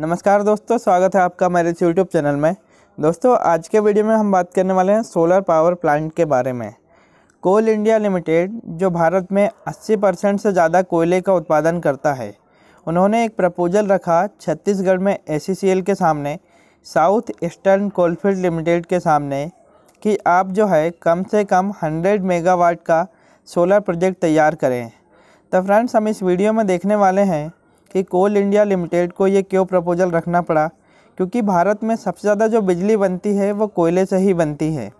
नमस्कार दोस्तों स्वागत है आपका मेरे यूट्यूब चैनल में दोस्तों आज के वीडियो में हम बात करने वाले हैं सोलर पावर प्लांट के बारे में कोल इंडिया लिमिटेड जो भारत में 80 परसेंट से ज़्यादा कोयले का उत्पादन करता है उन्होंने एक प्रपोजल रखा छत्तीसगढ़ में एस के सामने साउथ ईस्टर्न कोलफील्ड लिमिटेड के सामने कि आप जो है कम से कम हंड्रेड मेगावाट का सोलर प्रोजेक्ट तैयार करें तो फ्रेंड्स हम इस वीडियो में देखने वाले हैं कि कोल इंडिया लिमिटेड को ये क्यों प्रपोजल रखना पड़ा क्योंकि भारत में सबसे ज़्यादा जो बिजली बनती है वो कोयले से ही बनती है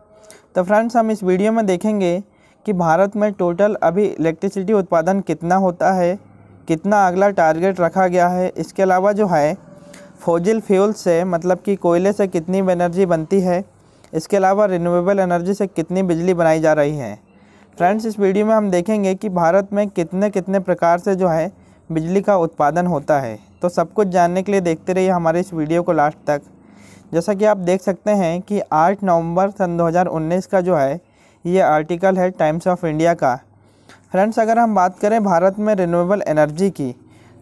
तो फ्रेंड्स हम इस वीडियो में देखेंगे कि भारत में टोटल अभी इलेक्ट्रिसिटी उत्पादन कितना होता है कितना अगला टारगेट रखा गया है इसके अलावा जो है फोजिल फ्यूल से मतलब कि कोयले से कितनी एनर्जी बनती है इसके अलावा रिन्यूएबल एनर्जी से कितनी बिजली बनाई जा रही है फ्रेंड्स इस वीडियो में हम देखेंगे कि भारत में कितने कितने प्रकार से जो है बिजली का उत्पादन होता है तो सब कुछ जानने के लिए देखते रहिए हमारे इस वीडियो को लास्ट तक जैसा कि आप देख सकते हैं कि 8 नवंबर सन 2019 का जो है ये आर्टिकल है टाइम्स ऑफ इंडिया का फ्रेंड्स अगर हम बात करें भारत में रिन्यूएबल एनर्जी की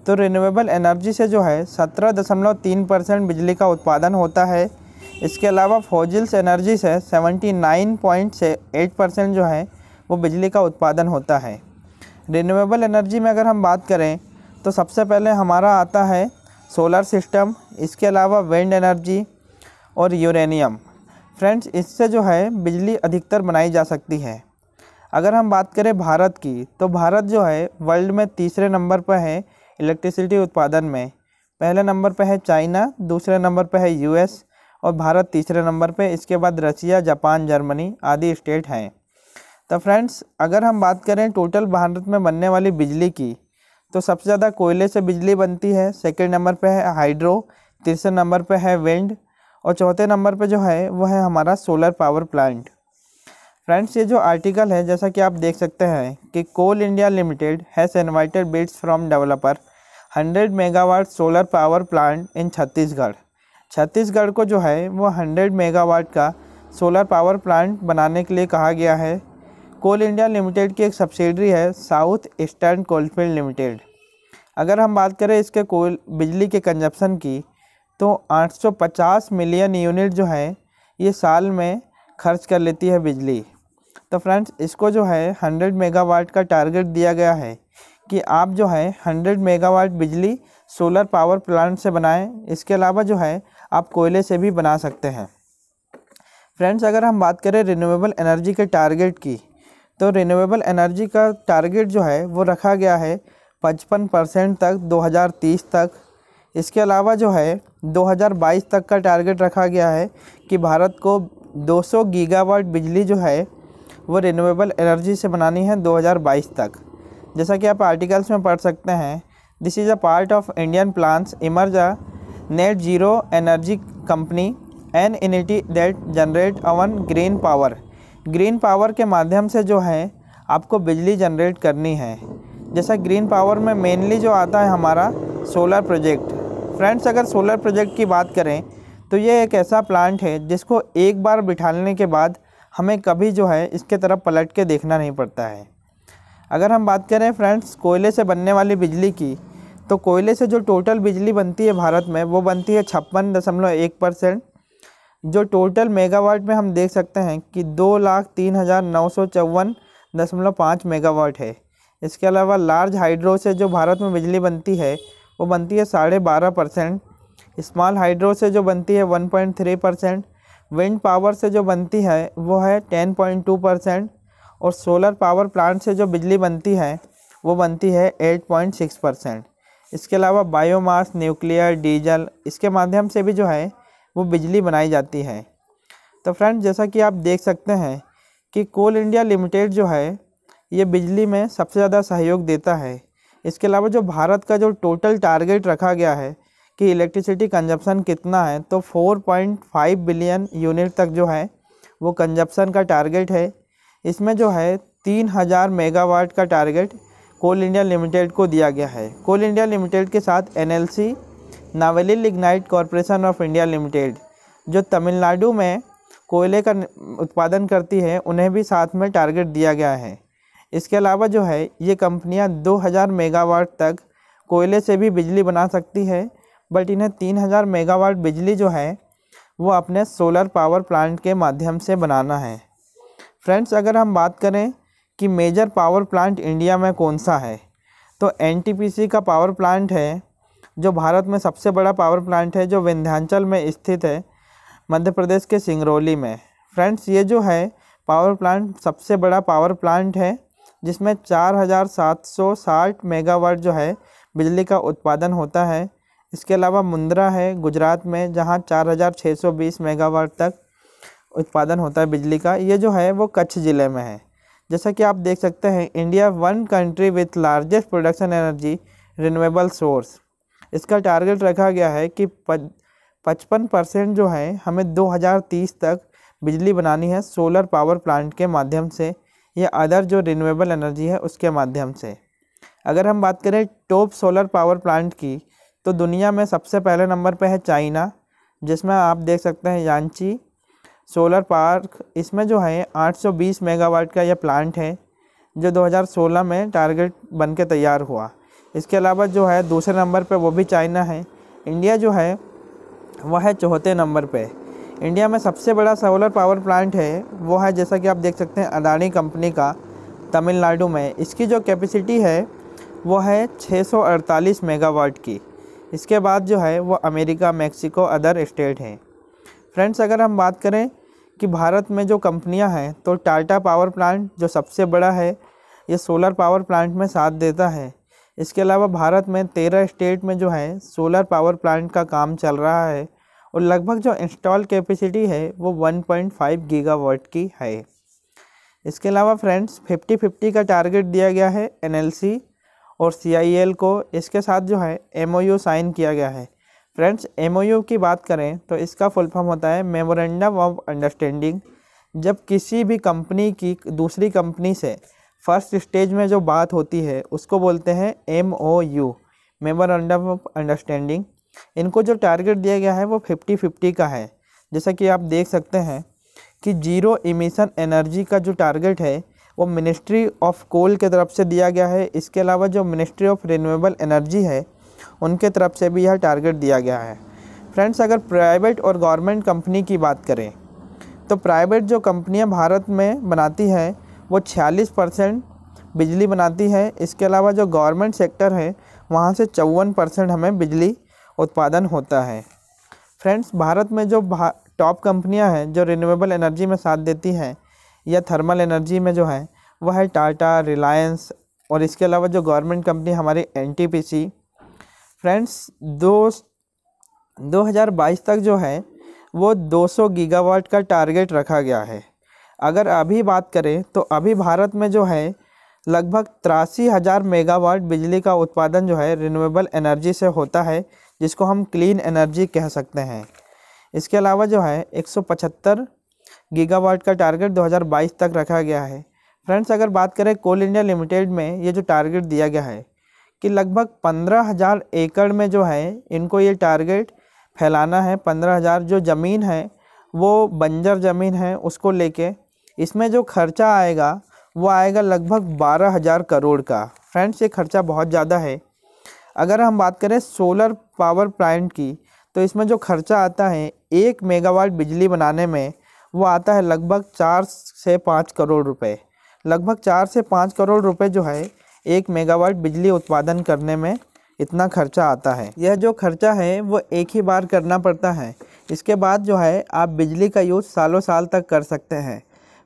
तो रिन्यूएबल एनर्जी से जो है तीन परसेंट बिजली का उत्पादन होता है इसके अलावा फोजिल्स एनर्जी से एट परसेंट जो है वो बिजली का उत्पादन होता है रिन्यूएबल एनर्जी में अगर हम बात करें तो सबसे पहले हमारा आता है सोलर सिस्टम इसके अलावा विंड एनर्जी और यूरेनियम फ्रेंड्स इससे जो है बिजली अधिकतर बनाई जा सकती है अगर हम बात करें भारत की तो भारत जो है वर्ल्ड में तीसरे नंबर पर है इलेक्ट्रिसिटी उत्पादन में पहले नंबर पर है चाइना दूसरे नंबर पर है यूएस और भारत तीसरे नंबर पर इसके बाद रसिया जापान जर्मनी आदि स्टेट हैं तो फ्रेंड्स अगर हम बात करें टोटल भारत में बनने वाली बिजली की तो सबसे ज़्यादा कोयले से बिजली बनती है सेकेंड नंबर पर है हाइड्रो तीसरे नंबर पर है विंड और चौथे नंबर पर जो है वह है हमारा सोलर पावर प्लांट फ्रेंड्स ये जो आर्टिकल है जैसा कि आप देख सकते हैं कि Coal India Limited has invited bids from developer 100 megawatt solar power plant in Chhattisgarh Chhattisgarh को जो है वो 100 मेगावाट का सोलर पावर प्लांट बनाने के लिए कहा गया है कोल इंडिया लिमिटेड की एक सब्सिडरी है साउथ ईस्टर्न कोलफील्ड लिमिटेड अगर हम बात करें इसके कोल बिजली के कंजप्शन की तो 850 मिलियन यूनिट जो है ये साल में खर्च कर लेती है बिजली तो फ्रेंड्स इसको जो है 100 मेगावाट का टारगेट दिया गया है कि आप जो है 100 मेगावाट बिजली सोलर पावर प्लांट से बनाएं इसके अलावा जो है आप कोयले से भी बना सकते हैं फ्रेंड्स अगर हम बात करें रिन्यूएबल एनर्जी के टारगेट की तो रिन्यूएबल एनर्जी का टारगेट जो है वो रखा गया है पचपन परसेंट तक 2030 तक इसके अलावा जो है 2022 तक का टारगेट रखा गया है कि भारत को 200 गीगावाट बिजली जो है वो रिन्यूएबल एनर्जी से बनानी है 2022 तक जैसा कि आप आर्टिकल्स में पढ़ सकते हैं this is a part of Indian plans emerge a net zero energy company an entity that generate own green power green power के माध्यम से जो है आपको बिजली जनरेट करनी है जैसा ग्रीन पावर में मेनली जो आता है हमारा सोलर प्रोजेक्ट फ्रेंड्स अगर सोलर प्रोजेक्ट की बात करें तो ये एक ऐसा प्लांट है जिसको एक बार बिठाने के बाद हमें कभी जो है इसके तरफ पलट के देखना नहीं पड़ता है अगर हम बात करें फ्रेंड्स कोयले से बनने वाली बिजली की तो कोयले से जो टोटल बिजली बनती है भारत में वो बनती है छप्पन दशमलव एक परसेंट जो टोटल मेगावाट में हम देख सकते हैं कि दो लाख तीन हज़ार नौ सौ चौवन दशमलव पाँच मेगावाट है इसके अलावा लार्ज हाइड्रो से जो भारत में बिजली बनती है वो बनती है साढ़े बारह परसेंट इस्माल हाइड्रो से जो बनती है one point three percent wind power से जो बनती है वो है टेन पॉइंट टू परसेंट और सोलर पावर प्लांट से जो बिजली बनती है वो बनती है एट पॉइंट सिक्स परसेंट इसके अलावा बायोमास न्यूक्लियर डीजल इसके माध्यम से भी जो है वो बिजली बनाई जाती है तो फ्रेंड जैसा कि आप देख सकते हैं कि कोल इंडिया लिमिटेड जो है ये बिजली में सबसे ज़्यादा सहयोग देता है इसके अलावा जो भारत का जो टोटल टारगेट रखा गया है कि इलेक्ट्रिसिटी कंजप्शन कितना है तो 4.5 बिलियन यूनिट तक जो है वो कंजप्शन का टारगेट है इसमें जो है 3000 मेगावाट का टारगेट कोल इंडिया लिमिटेड को दिया गया है कोल इंडिया लिमिटेड के साथ NLC Neyveli Lignite Corporation of India Limited जो तमिलनाडु में कोयले का उत्पादन करती है उन्हें भी साथ में टारगेट दिया गया है इसके अलावा जो है ये कंपनियां 2000 मेगावाट तक कोयले से भी बिजली बना सकती है बट इन्हें 3000 मेगावाट बिजली जो है वो अपने सोलर पावर प्लांट के माध्यम से बनाना है फ्रेंड्स अगर हम बात करें कि मेजर पावर प्लांट इंडिया में कौन सा है तो एन का पावर प्लांट है जो भारत में सबसे बड़ा पावर प्लांट है जो विंध्याचल में स्थित है मध्य प्रदेश के सिंगरौली में फ्रेंड्स ये जो है पावर प्लांट सबसे बड़ा पावर प्लांट है जिसमें 4,760 मेगावाट जो है बिजली का उत्पादन होता है इसके अलावा मुंद्रा है गुजरात में जहाँ 4,620 मेगावाट तक उत्पादन होता है बिजली का ये जो है वो कच्छ ज़िले में है जैसा कि आप देख सकते हैं India one country with largest production energy renewable source इसका टारगेट रखा गया है कि पचपन परसेंट जो है हमें 2030 तक बिजली बनानी है सोलर पावर प्लांट के माध्यम से या अदर जो रिन्यूएबल एनर्जी है उसके माध्यम से अगर हम बात करें टॉप सोलर पावर प्लांट की तो दुनिया में सबसे पहले नंबर पर है चाइना जिसमें आप देख सकते हैं यांची सोलर पार्क इसमें जो है 820 मेगावाट का यह प्लांट है जो 2016 में टारगेट बन के तैयार हुआ इसके अलावा जो है दूसरे नंबर पर वो भी चाइना है इंडिया जो है वह है चौथे नंबर पर इंडिया में सबसे बड़ा सोलर पावर प्लांट है वो है जैसा कि आप देख सकते हैं अदानी कंपनी का तमिलनाडु में इसकी जो कैपेसिटी है वो है 648 मेगावाट की इसके बाद जो है वो अमेरिका मेक्सिको अदर स्टेट हैं फ्रेंड्स अगर हम बात करें कि भारत में जो कंपनियां हैं तो टाटा पावर प्लांट जो सबसे बड़ा है ये सोलर पावर प्लांट में साथ देता है इसके अलावा भारत में तेरह स्टेट में जो है सोलर पावर प्लांट का काम चल रहा है और लगभग जो इंस्टॉल कैपेसिटी है वो 1.5 गीगावाट की है इसके अलावा फ्रेंड्स 50-50 का टारगेट दिया गया है एनएलसी और सीआईएल को इसके साथ जो है एमओयू साइन किया गया है फ्रेंड्स एमओयू की बात करें तो इसका फुल फॉर्म होता है मेमोरेंडम ऑफ अंडरस्टैंडिंग जब किसी भी कंपनी की दूसरी कंपनी से फर्स्ट स्टेज में जो बात होती है उसको बोलते हैं M O U memorandum of understanding इनको जो टारगेट दिया गया है वो फिफ्टी फिफ्टी का है जैसा कि आप देख सकते हैं कि जीरो इमिशन एनर्जी का जो टारगेट है वो मिनिस्ट्री ऑफ कोल के तरफ से दिया गया है इसके अलावा जो मिनिस्ट्री ऑफ रिन्यूएबल एनर्जी है उनके तरफ से भी यह टारगेट दिया गया है फ्रेंड्स अगर प्राइवेट और गवर्नमेंट कंपनी की बात करें तो प्राइवेट जो कंपनियां भारत में बनाती हैं वो छियालीस परसेंट बिजली बनाती है इसके अलावा जो गवर्नमेंट सेक्टर है वहाँ से चौवन परसेंट हमें बिजली उत्पादन होता है फ्रेंड्स भारत में जो टॉप कंपनियां हैं जो रिन्यूएबल एनर्जी में साथ देती हैं या थर्मल एनर्जी में जो है वह है टाटा रिलायंस और इसके अलावा जो गवर्नमेंट कंपनी हमारी एन फ्रेंड्स दो 2022 तक जो है वो 200 गीगावाट का टारगेट रखा गया है अगर अभी बात करें तो अभी भारत में जो है लगभग तिरासी हज़ार मेगावाट बिजली का उत्पादन जो है रिन्यूएबल एनर्जी से होता है जिसको हम क्लीन एनर्जी कह सकते हैं इसके अलावा जो है 175 गीगावाट का टारगेट 2022 तक रखा गया है फ्रेंड्स अगर बात करें कोल इंडिया लिमिटेड में ये जो टारगेट दिया गया है कि लगभग पंद्रह हज़ार एकड़ में जो है इनको ये टारगेट फैलाना है पंद्रह हज़ार जो ज़मीन है वो बंजर ज़मीन है उसको लेके इसमें जो खर्चा आएगा वो आएगा लगभग बारह हज़ार करोड़ का फ्रेंड्स ये खर्चा बहुत ज़्यादा है अगर हम बात करें सोलर पावर प्लांट की तो इसमें जो खर्चा आता है एक मेगावाट बिजली बनाने में वो आता है लगभग चार से पाँच करोड़ रुपए लगभग चार से पाँच करोड़ रुपए जो है एक मेगावाट बिजली उत्पादन करने में इतना खर्चा आता है यह जो खर्चा है वो एक ही बार करना पड़ता है इसके बाद जो है आप बिजली का यूज़ सालों साल तक कर सकते हैं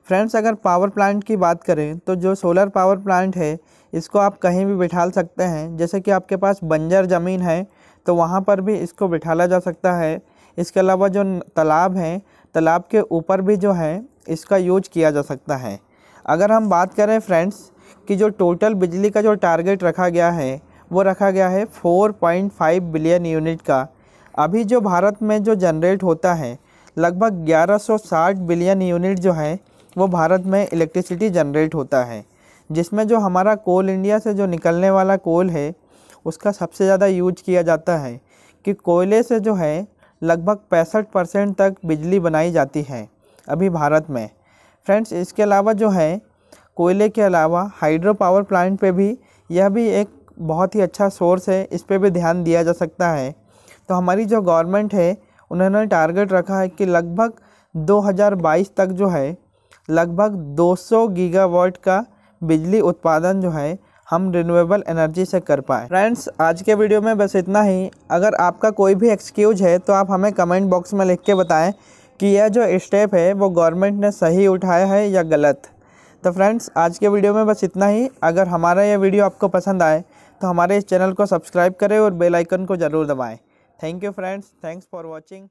फ्रेंड्स अगर पावर प्लांट की बात करें तो जो सोलर पावर प्लांट है इसको आप कहीं भी बिठा सकते हैं जैसे कि आपके पास बंजर ज़मीन है तो वहाँ पर भी इसको बिठाला जा सकता है इसके अलावा जो तालाब हैं तालाब के ऊपर भी जो है इसका यूज किया जा सकता है अगर हम बात करें फ्रेंड्स कि जो टोटल बिजली का जो टारगेट रखा गया है वो रखा गया है 4.5 बिलियन यूनिट का अभी जो भारत में जो जनरेट होता है लगभग 1160 बिलियन यूनिट जो है वो भारत में इलेक्ट्रिसिटी जनरेट होता है जिसमें जो हमारा कोल इंडिया से जो निकलने वाला कोल है उसका सबसे ज़्यादा यूज किया जाता है कि कोयले से जो है लगभग पैंसठ परसेंट तक बिजली बनाई जाती है अभी भारत में फ्रेंड्स इसके अलावा जो है कोयले के अलावा हाइड्रो पावर प्लांट पे भी यह भी एक बहुत ही अच्छा सोर्स है इस पर भी ध्यान दिया जा सकता है तो हमारी जो गवर्नमेंट है उन्होंने टारगेट रखा है कि लगभग 2022 तक जो है लगभग 200 गीगावाट का बिजली उत्पादन जो है हम रिन्यूएबल एनर्जी से कर पाए फ्रेंड्स आज के वीडियो में बस इतना ही अगर आपका कोई भी एक्सक्यूज है तो आप हमें कमेंट बॉक्स में लिख के बताएं कि यह जो स्टेप है वो गवर्नमेंट ने सही उठाया है या गलत तो फ्रेंड्स आज के वीडियो में बस इतना ही अगर हमारा यह वीडियो आपको पसंद आए तो हमारे इस चैनल को सब्सक्राइब करें और बेल आइकन को ज़रूर दबाएं thank you friends thanks for watching